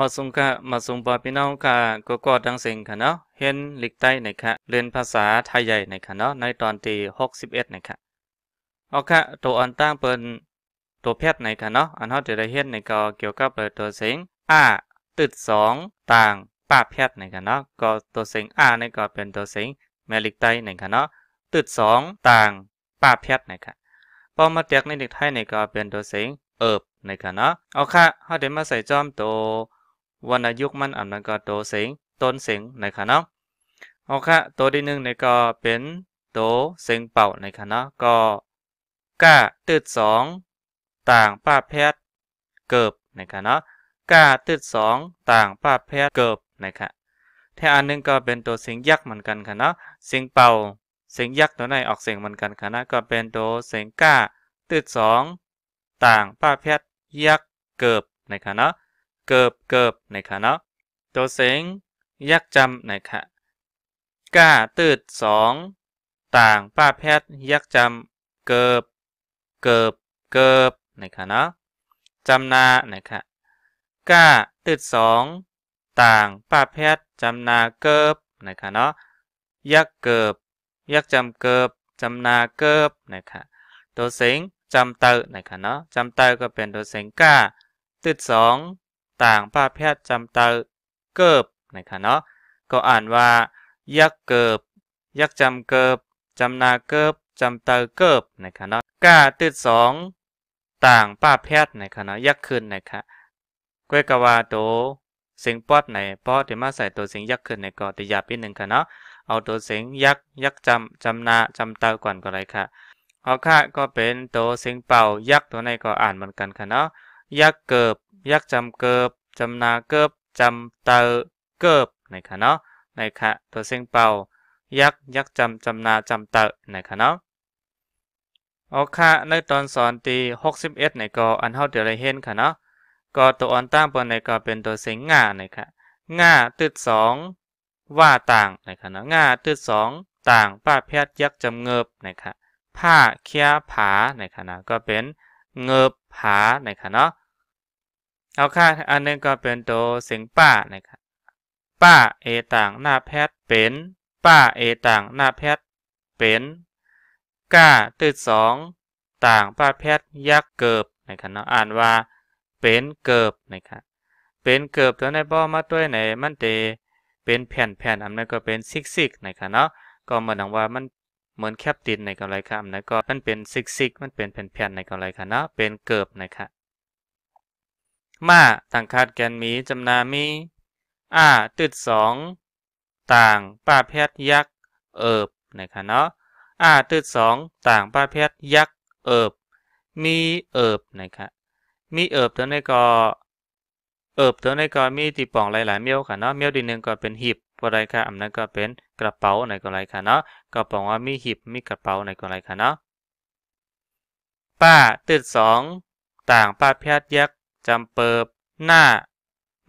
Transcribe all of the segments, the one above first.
มาสุงกะมาสุงปอพี่น้องกะก็กอดังเสงค่ะเนาะเห็นลิกใต้นค่ะ เรียนภาษาไทยใหญ่ในค่ะเนาะ ในตอนที่61นค่ะ เอาค่ะ ตัวอันตั้งเปิ้นตัวแพทย์นค่ะเนาะ อันเฮาจะได้เห็นในก็เกี่ยวกับเปิดตัวเสงอ้าตึด2 ต่างป้าแพทย์นค่ะเนาะก็ตัวเสงอ้าในก็เป็นตัวเสงแมลิกใต้ในค่ะเนาะตึด2ต่างป้าแพทย์นค่ะ พอมาเตียกในเด็กไทยในก็เป็นตัวเสงเอิบในค่ะเนาะ เอาค่ะเฮาได้มาใส่จอมตัววรรณยุกมันอ่านนั้นก็โตเสียงต้นเสียงในคะะเอเคตัวที่หนึ่งในก็เป็นโตเสียงเป่าในคะะก็ก้าตืดสองต่างป้าแพทย์เกิบนคะะก้าตืดสองต่างป้าแพทย์เกิบนคณะแท้อันนึงก็เป็นตัวเสียงยักษ์เหมือนกันคณะเสียงเป่าเสียงยักษ์ตัวไหนออกเสียงเหมือนกันคณะก็เป็นตัวเสียงก้าตืดสองต่างป้าแพทย์ยักษ์เกิบนคณะเกิบเกิบนะคะเนาะตัวเสงยักจำนะคะก้าตืดสองต่างป้าแพทย์ยักจำเกิบเกิบเกิบนะคะเนาะจำนานะคะก้าตืดสองต่างป้าแพทย์จำนาเกิบนะคะเนาะยักเกิบยักจำเกิบจำนาเกิบนะคะตัวเสงจำเตอนะคะเนาะจำเตอก็เป็นตัวเสงก้าตืดสองต่างป้าแพทย์จำตาเกิบนะคะเนาะก็อ่านว่า ยักเกิบยักจำเกิบจำนาเกิบจำตาเกิบนะคะเนาะก้าตืดสองต่างป้าแพทย์นะคะเนาะยักขึ้นนะคะก้วยกวาโตเสียงป๊อดไหนป๊อดที่มาใส่ตัวเสียงยักขึ้นในก่อต่อยาพิหนึ่งค่ะเนาะเอาตัวเสียงยักยักจำจำนาจำตาก่อนก็เลยค่ะเอาค่ะ ก็เป็นตัวเสียงเป่ายักตัวในก็อ่านเหมือนกันค่ะเนาะยักเกิบยักจำเกิบจำนาเกิบจำเตอเกิบนะคะเนาะนคคะตัวเส้นเป่ายักยักจำจำนาจำเตอนะคะเนาะเอาค่ะในตอนสอนตี61ในกออันเท่าเดี๋ยวไลยเห็นค่ะเนาะก็ตัวอ่อนตั้งบนในกอเป็นตัวเสียงง่านคคะง่าตึดสองว่าต่างนคคะเนาะง่าตึดสองต่างป้าแพทย์ยักจำเงิบนคคะผ้าเคี้ยผานคคะนะก็เป็นเงิบผานคคะเนาะเอาค่าอันนึงก็เป็นตัวเสียงป้านะครับป้าเอต่างหน้าแพทย์เป็นป้าเอต่างหน้าแพทย์เป็นก้าตืดสองต่างป้าแพทย์ยักเกิบนะครับเนาะอ่านว่าเป็นเกิบนะครับเป็นเกิบตัวในบ่อมาด้วยไหนมันเตเป็นแผ่นแผ่นอันนั้นก็เป็นซิกซิกนะครับเนาะก็เหมือนว่ามันเหมือนแคปตินในกำไรครับอันนั้นก็มันเป็นซิกซิกมันเป็นแผ่นแผ่นในกำไรครับเนาะเป็นเกิบนะครับมาต่างคาดแกนมีจำนามี อ่าตืดสองต่างป้าแพทย์ยักษ์เอิบนะคะเนาะ อ่าตืดสองต่างป้าแพทย์ยักษ์เอิบมีเอิบนะคะมีเอิบตัวนี้ก็เอิบตัวนี้ก็มีตีป่องหลายหลายเมี้ยวค่ะเนาะ เมี้ยวดีหนึ่งก็เป็นหีบก็ไรค่ะอันนั้นก็เป็นกระเป๋าหนก็ไรค่ะเนาะก็บอกว่ามีหีบมีกระเป๋าหนก็ไรค่ะเนาะ ป้าตืดสองต่างป้าแพทย์ยักษจำเปิบหน้า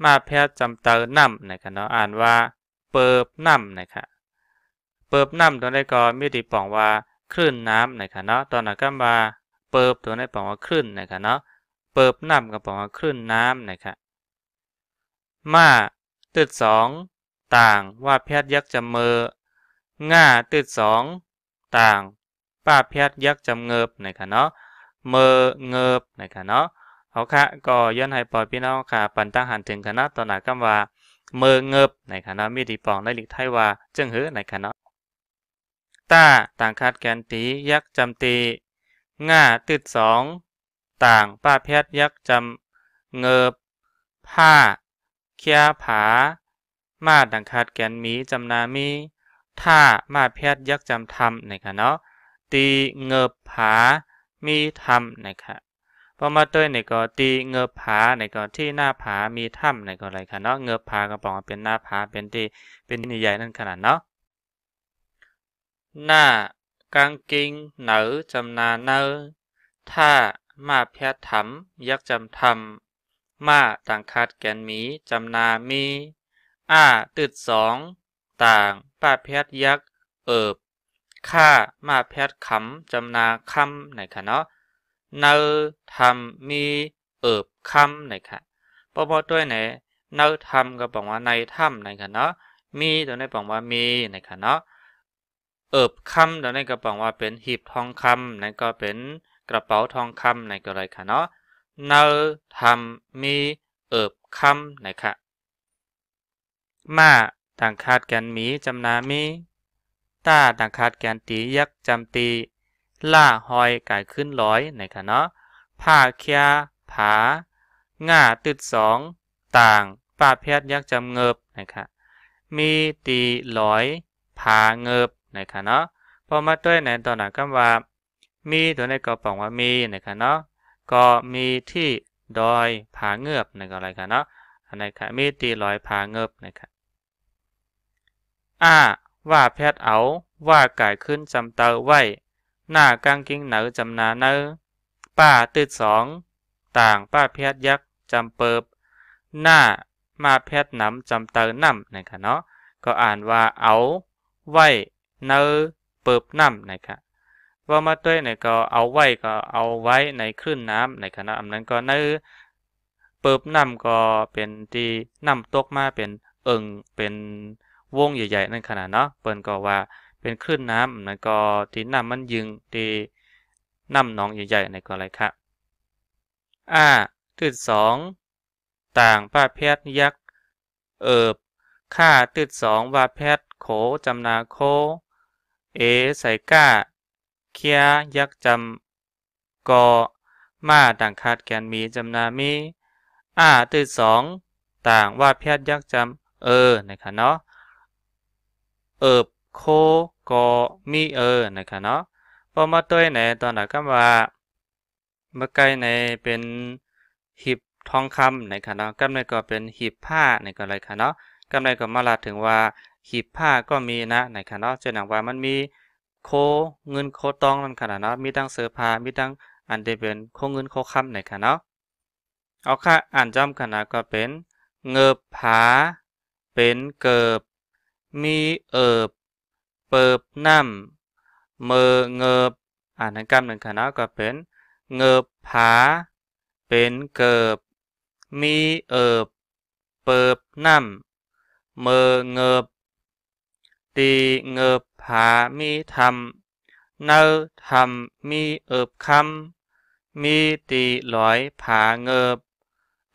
มาแพทจำเตอร์น้ำนะครับเนาะอ่านว่า เปิบน้ำนะครับเปิบน้ำตัวนี้ก็มีติป่องว่าคลื่นน้ำนะครับเนาะตอนนั้นก็มาเปิบตัวนี้ป่องว่าคลื่นนะครับเนาะเปิบน้ำก็ป่องว่าคลื่นน้ำนะครับมาตืดสองต่างว่าแพทยยักษ์จำเมอง่าตืดสองต่างป้าแพทยักษ์จำเงิบนะครับเนาะเมอเงิบนะครับเนาะเอาค่ะก็ย้อนให้ปล่อยพี่น้องค่ะ ปันตั้งหันถึงคณะตอนหนักกำว่าเมืองเงิบในคณะมีดีปองในหลีกไทยว่า จึงหื้อในคณะต้าต่างคาดแกนตียักษ์จำตีง่าติดสองต่างป้าแพทย์ยักษ์จำเงิบผ้าเคียผา มาดังคาดแกนมีจำนามีท่ามาแพทย์ยักษ์จำทำในคณะตีเงิบผามีทำในคณะพอมาตัในก็ตีเงือบผาในก็ที่หน้าผามีถ้ำในก็อะไรค่ะเนาะเงือบผากระป๋องเป็นหน้าผาเป็นที่เป็นที่ใหญ่นั่นขนาดเนาะหน้ากางกิงหนือจำนาเนอถ้ามาแพทถำยักจำทำมาต่างคาดแกนมีจำนามีอ้าตืดสองต่างป้าแพทยักเอิบข้ามาแพทขำจำนาคำไหนคะเนาะเนื้อทำมีเอิบคำนะคะปอปอด้วยไหนเนื้อทำก็บอกว่าในถ้ำนะคะเนาะ มีตัวนี้บอกว่ามีนะคะเนาะ เอิบคำตัวนี้ก็บอกว่าเป็นหีบทองคำนั่นก็เป็นกระเป๋าทองคำในก็เลยค่ะเนาะเนื้อทำมีเอิบคำนะคะมาต่างคาดแกนมีจำนามีต้าต่างคาดแกนตียักจำตีล่าหอยกายขึ้นร้อยในะคะเนาะผ้าเคียผาง่าตึดสองต่างป้าแพทย์ยักจำเงิบนะคะมีตีรลอยผาเงิบนะคะเนาะพอมาด้วยในตอนหนักก็ว่ามีตัวในกอป๋องว่ามีนะคะเนาะก็มีที่ดอยผาเงือบนะอะไรคะเนาะในค่คะมีตีลอยผาเงือบนะคะอ้าว่าแพทย์เอาว่าก่ายขึ้นจำเตาไว้หน้ากางเกงหนาจำนาเนอป้าตืดสองต่างป้าแพทยยักษ์จำเปิบ หน้ามาแพทน้ำจำเตอน้ำนะคะเนาะก็อ่านว่าเอาไว้เนอเปิบน้ำนะคะว่ามาด้วยหนก็เอาไว้ก็เอาไว้ในคลื่นน้ำนะคะเนาะอันนั้นก็เนอเปิบน้ำก็เป็นทีน้ำตกมาเป็นเอิงเป็นวงใหญ่ๆนั่นขนาดเนาะเปิ่นก็ว่าเป็นคลื่นน้ำนะก็ที่น้ำมันยึงที่น้ำหนองใหญ่ๆในก็อะไรครับอ่าตืดสองต่างป้าแพทย์ยักษ์เอิบข้าตืดสองว่าแพทย์โขจำนาโคเอใส่ก้าเคียยักษ์จำกอ มาต่างคาดแกนมีจำนา มีอ่าตืดสองต่างว่าแพทย์ยักษ์จำเออนะคะเนาะเอิบโคกมีเออนะครับเนาะพอมาตัวไหนตอนั้นก็ว่า เมื่อไกลในเป็นหีบทองคำนะครับเนาะกำาไรก็เป็นหีบผ้าในก็อะไรค่ะเนาะกำาไรก็มาลาถึงว่าหีบผ้าก็มีนะนครับเนาะจะ่นังว่ามันมีโค เงินโคตองนั่นคาดเนาะมีตั้งเสื้อผ้ามีตั้งอันเดเป็นโคเงินโคคำนครับเนาะเอาค่ะอ่านจำขนาดก็เป็นเงือบผา เป็นเกิบมีเอิบเปิบน้ำเมอเงบอ่านทังกรรมหนึ่งคณะก็เป็นเงบผาเป็นเกิบมีเอิบเปิบน้ำเมอเงบตีเงบผามีทำเนื้อทำมีเอิบคำมีตีลอยผาเงบ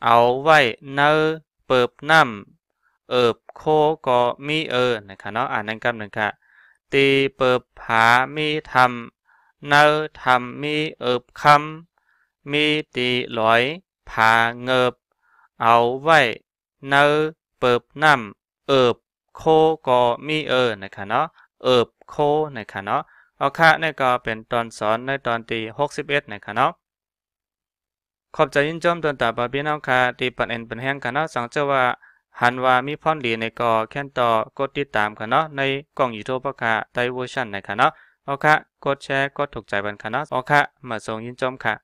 เอาไว้เนื้อเปิบน้ำเอิบโคก็มีเออนะคะเนาะอ่านในกรรมหนึ่งค่ะตีเปิบผามีธรรมเนอธรรมมีเอิบคำมีตีลอยผาเงิบ เอาไว้เนอเปิบน้ำเอิบโคก็มีเออนะคะเนาะเอิบโคนะคะเนาะเอาค่ะนี่ก็เป็นตอนสอนในตอนตีหกสิบเอ็ดนะคะเนาะขอบใจยินจอมตอนตาบาพี่น้องค่ะตีปันเอ็นเป็นแห้งค่ะเนาะสังเจว่าหันว่ามีพ่อนดีในกอแค่นต่อกดติดตามค่ะเนาะในกล่องยูทูบค่ะไตเวอร์ชันในค่ะเนาะโอเคกดแชร์ กดถูกใจบันค่ะเนาะโอเคมาส่งยินจมค่ะ